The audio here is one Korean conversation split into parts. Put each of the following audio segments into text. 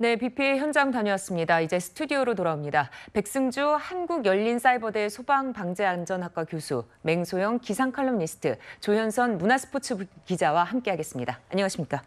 네, BPA 현장 다녀왔습니다. 이제 스튜디오로 돌아옵니다. 백승주 한국열린사이버대 소방방재안전학과 교수, 맹소영 기상칼럼니스트, 조현선 문화스포츠 기자와 함께하겠습니다. 안녕하십니까?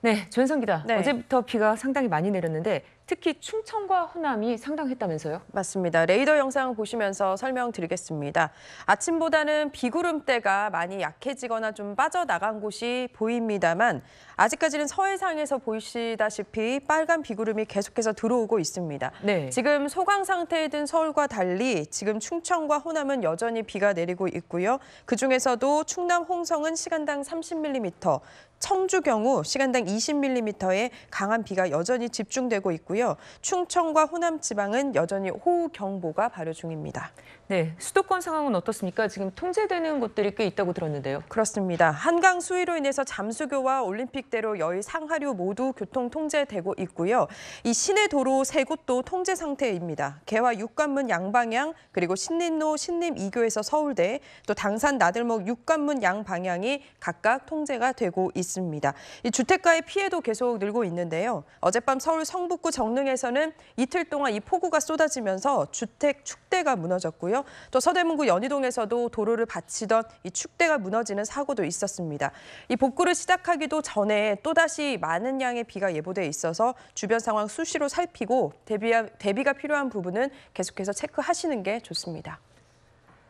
네, 조현선 기자. 네. 어제부터 비가 상당히 많이 내렸는데 특히 충청과 호남이 상당했다면서요? 맞습니다. 레이더 영상 을 보시면서 설명드리겠습니다. 아침보다는 비구름대가 많이 약해지거나 좀 빠져나간 곳이 보입니다만 아직까지는 서해상에서 보이시다시피 빨간 비구름이 계속해서 들어오고 있습니다. 네. 지금 소강 상태에 든 서울과 달리 지금 충청과 호남은 여전히 비가 내리고 있고요. 그중에서도 충남 홍성은 시간당 30mm, 청주 경우 시간당 20mm의 강한 비가 여전히 집중되고 있고요. 있고요. 충청과 호남 지방은 여전히 호우경보가 발효 중입니다. 네, 수도권 상황은 어떻습니까? 지금 통제되는 곳들이 꽤 있다고 들었는데요. 그렇습니다. 한강 수위로 인해서 잠수교와 올림픽대로 여의 상하류 모두 교통 통제되고 있고요. 이 시내 도로 세 곳도 통제 상태입니다. 개화 육관문 양방향 그리고 신림로 신림 2교에서 서울대 또 당산 나들목 육관문 양방향이 각각 통제가 되고 있습니다. 이 주택가의 피해도 계속 늘고 있는데요. 어젯밤 서울 성북구 정 경릉에서는 이틀 동안 이 폭우가 쏟아지면서 주택 축대가 무너졌고요. 또 서대문구 연희동에서도 도로를 받치던 이 축대가 무너지는 사고도 있었습니다. 이 복구를 시작하기도 전에 또다시 많은 양의 비가 예보돼 있어서 주변 상황 수시로 살피고 대비가 필요한 부분은 계속해서 체크하시는 게 좋습니다.